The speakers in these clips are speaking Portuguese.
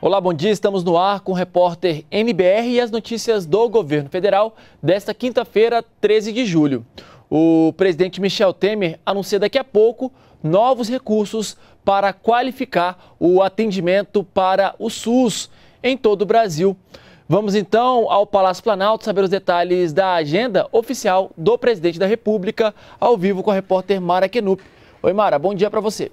Olá, bom dia. Estamos no ar com o repórter NBR e as notícias do governo federal desta quinta-feira, 13 de julho. O presidente Michel Temer anuncia daqui a pouco novos recursos para qualificar o atendimento para o SUS em todo o Brasil. Vamos então ao Palácio Planalto saber os detalhes da agenda oficial do presidente da República, ao vivo com a repórter Mara Kenup. Oi, Mara, bom dia para você.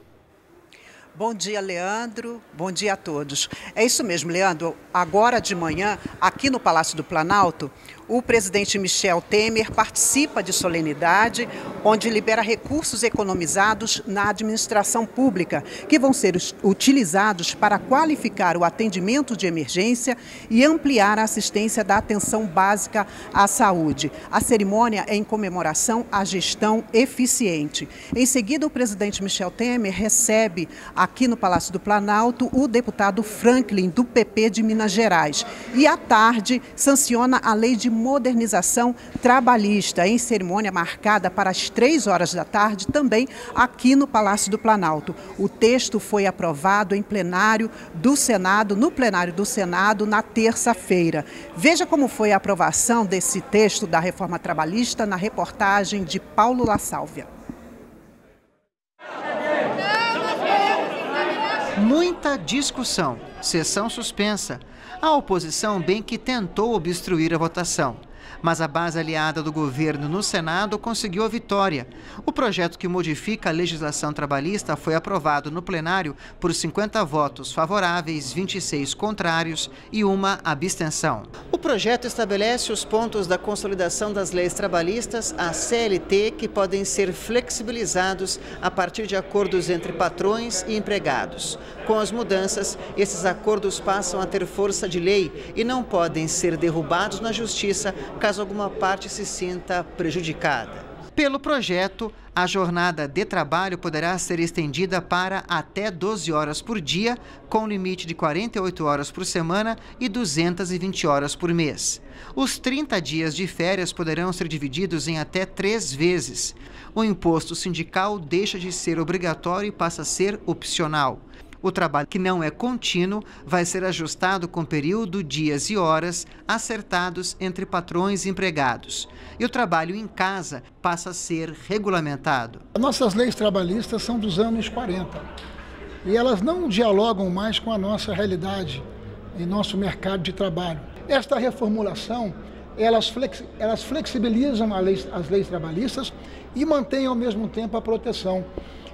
Bom dia, Leandro. Bom dia a todos. É isso mesmo, Leandro. Agora de manhã, aqui no Palácio do Planalto, o presidente Michel Temer participa de solenidade, onde libera recursos economizados na administração pública, que vão ser utilizados para qualificar o atendimento de emergência e ampliar a assistência da atenção básica à saúde. A cerimônia é em comemoração à gestão eficiente. Em seguida, o presidente Michel Temer recebe aqui no Palácio do Planalto o deputado Franklin, do PP de Minas Gerais. E à tarde, sanciona a lei de modernização trabalhista, em cerimônia marcada para as três horas da tarde, também aqui no Palácio do Planalto. O texto foi aprovado em plenário do Senado, no plenário do Senado, na terça-feira. Veja como foi a aprovação desse texto da reforma trabalhista na reportagem de Paulo La Sálvia. Muita discussão, sessão suspensa, a oposição bem que tentou obstruir a votação mas a base aliada do governo no Senado conseguiu a vitória. O projeto que modifica a legislação trabalhista foi aprovado no plenário por 50 votos favoráveis, 26 contrários e uma abstenção. O projeto estabelece os pontos da consolidação das leis trabalhistas, a CLT, que podem ser flexibilizados a partir de acordos entre patrões e empregados. Com as mudanças, esses acordos passam a ter força de lei e não podem ser derrubados na justiça caso alguma parte se sinta prejudicada. Pelo projeto, a jornada de trabalho poderá ser estendida para até 12 horas por dia, com limite de 48 horas por semana e 220 horas por mês. Os 30 dias de férias poderão ser divididos em até três vezes. O imposto sindical deixa de ser obrigatório e passa a ser opcional. O trabalho que não é contínuo vai ser ajustado com período, dias e horas acertados entre patrões e empregados. E o trabalho em casa passa a ser regulamentado. Nossas leis trabalhistas são dos anos 40 e elas não dialogam mais com a nossa realidade e nosso mercado de trabalho. Esta reformulação elas, flex, elas flexibilizam lei, as leis trabalhistas e mantêm ao mesmo tempo a proteção.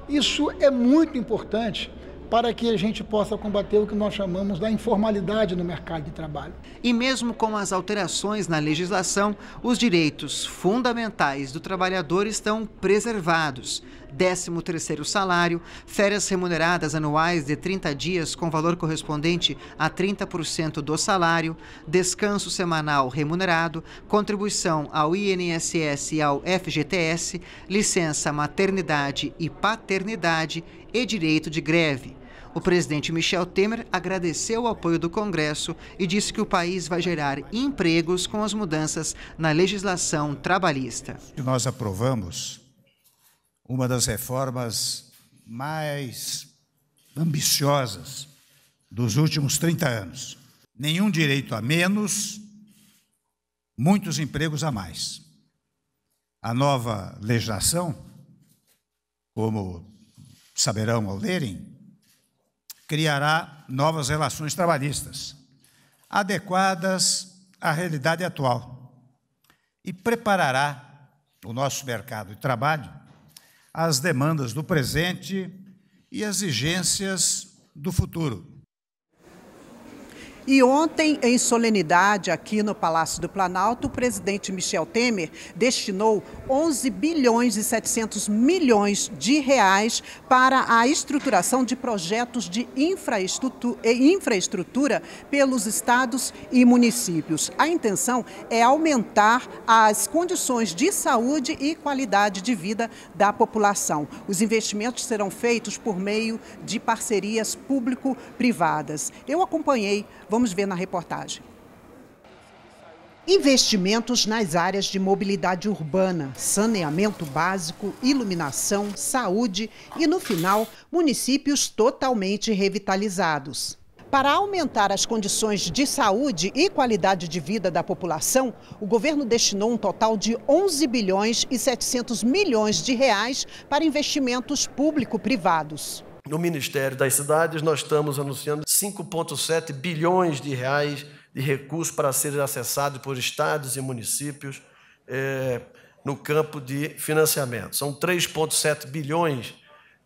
Isso é muito importante para que a gente possa combater o que nós chamamos da informalidade no mercado de trabalho. E mesmo com as alterações na legislação, os direitos fundamentais do trabalhador estão preservados. 13º salário, férias remuneradas anuais de 30 dias com valor correspondente a 30% do salário, descanso semanal remunerado, contribuição ao INSS e ao FGTS, licença maternidade e paternidade e direito de greve. O presidente Michel Temer agradeceu o apoio do Congresso e disse que o país vai gerar empregos com as mudanças na legislação trabalhista. Nós aprovamos uma das reformas mais ambiciosas dos últimos 30 anos. Nenhum direito a menos, muitos empregos a mais. A nova legislação, como saberão ao lerem, criará novas relações trabalhistas, adequadas à realidade atual, e preparará o nosso mercado de trabalho às demandas do presente e exigências do futuro. E ontem, em solenidade aqui no Palácio do Planalto, o presidente Michel Temer destinou 11 bilhões e 700 milhões de reais para a estruturação de projetos de eh, infraestrutura, pelos estados e municípios. A intenção é aumentar as condições de saúde e qualidade de vida da população. Os investimentos serão feitos por meio de parcerias público-privadas. Eu acompanhei, Vamos ver na reportagem. Investimentos nas áreas de mobilidade urbana, saneamento básico, iluminação, saúde e, no final, municípios totalmente revitalizados. Para aumentar as condições de saúde e qualidade de vida da população, o governo destinou um total de 11 bilhões e 700 milhões de reais para investimentos público-privados no Ministério das Cidades, nós estamos anunciando 5,7 bilhões de reais de recursos para serem acessados por estados e municípios é, no campo de financiamento. São 3,7 bilhões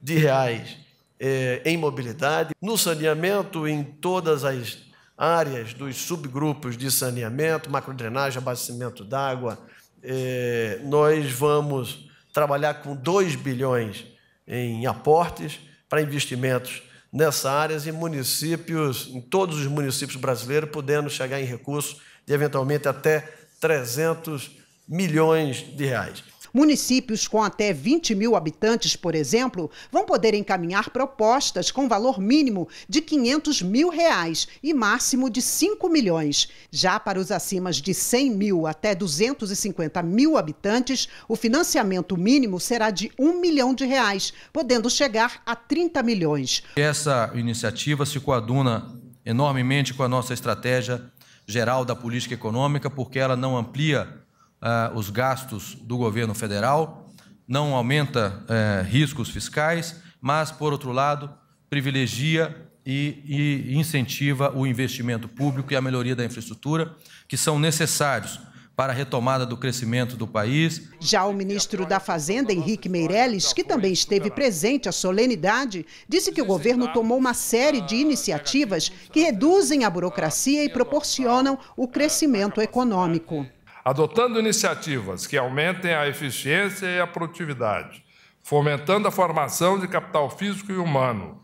de reais é, em mobilidade, no saneamento, em todas as áreas dos subgrupos de saneamento, macrodrenagem, abastecimento d'água, é, nós vamos trabalhar com 2 bilhões em aportes para investimentos nessa área e municípios, em todos os municípios brasileiros, podendo chegar em recursos de eventualmente até 300 milhões de reais. Municípios com até 20 mil habitantes, por exemplo, vão poder encaminhar propostas com valor mínimo de 500 mil reais e máximo de 5 milhões. Já para os acima de 100 mil até 250 mil habitantes, o financiamento mínimo será de 1 milhão de reais, podendo chegar a 30 milhões. Essa iniciativa se coaduna enormemente com a nossa estratégia geral da política econômica, porque ela não amplia ah, os gastos do governo federal, não aumenta eh, riscos fiscais, mas, por outro lado, privilegia e, e incentiva o investimento público e a melhoria da infraestrutura, que são necessários para a retomada do crescimento do país. Já o ministro da Fazenda, Henrique Meirelles, que também esteve presente à solenidade, disse que o governo tomou uma série de iniciativas que reduzem a burocracia e proporcionam o crescimento econômico adotando iniciativas que aumentem a eficiência e a produtividade, fomentando a formação de capital físico e humano,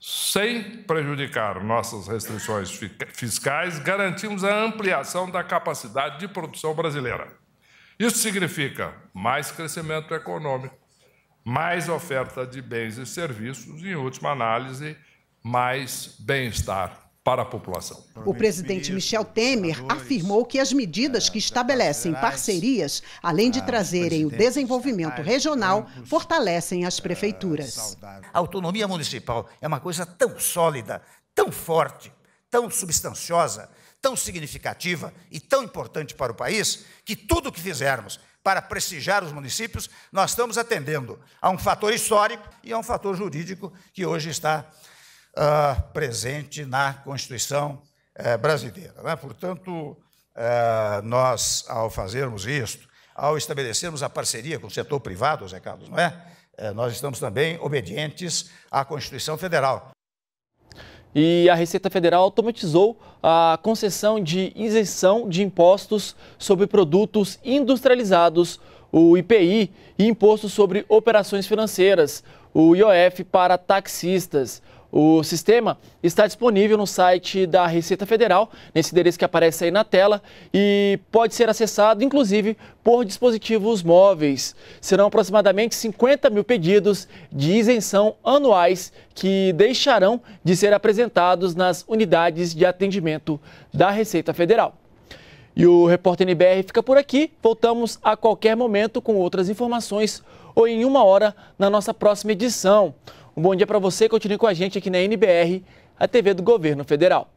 sem prejudicar nossas restrições fiscais, garantimos a ampliação da capacidade de produção brasileira. Isso significa mais crescimento econômico, mais oferta de bens e serviços e, em última análise, mais bem-estar para a população. O presidente Michel Temer afirmou que as medidas que ah, estabelecem parcerias, além de ah, trazerem o desenvolvimento regional, fortalecem as ah, prefeituras. A autonomia municipal é uma coisa tão sólida, tão forte, tão substanciosa, tão significativa e tão importante para o país, que tudo o que fizermos para prestigiar os municípios, nós estamos atendendo a um fator histórico e a um fator jurídico que hoje está ah, presente na Constituição eh, brasileira. Né? Portanto, eh, nós, ao fazermos isto, ao estabelecermos a parceria com o setor privado, Zé Carlos, não é? Eh, nós estamos também obedientes à Constituição Federal. E a Receita Federal automatizou a concessão de isenção de impostos sobre produtos industrializados, o IPI, e imposto sobre operações financeiras, o IOF, para taxistas. O sistema está disponível no site da Receita Federal, nesse endereço que aparece aí na tela, e pode ser acessado, inclusive, por dispositivos móveis. Serão aproximadamente 50 mil pedidos de isenção anuais que deixarão de ser apresentados nas unidades de atendimento da Receita Federal. E o Repórter NBR fica por aqui. Voltamos a qualquer momento com outras informações ou em uma hora na nossa próxima edição. Um bom dia para você continue com a gente aqui na NBR, a TV do Governo Federal.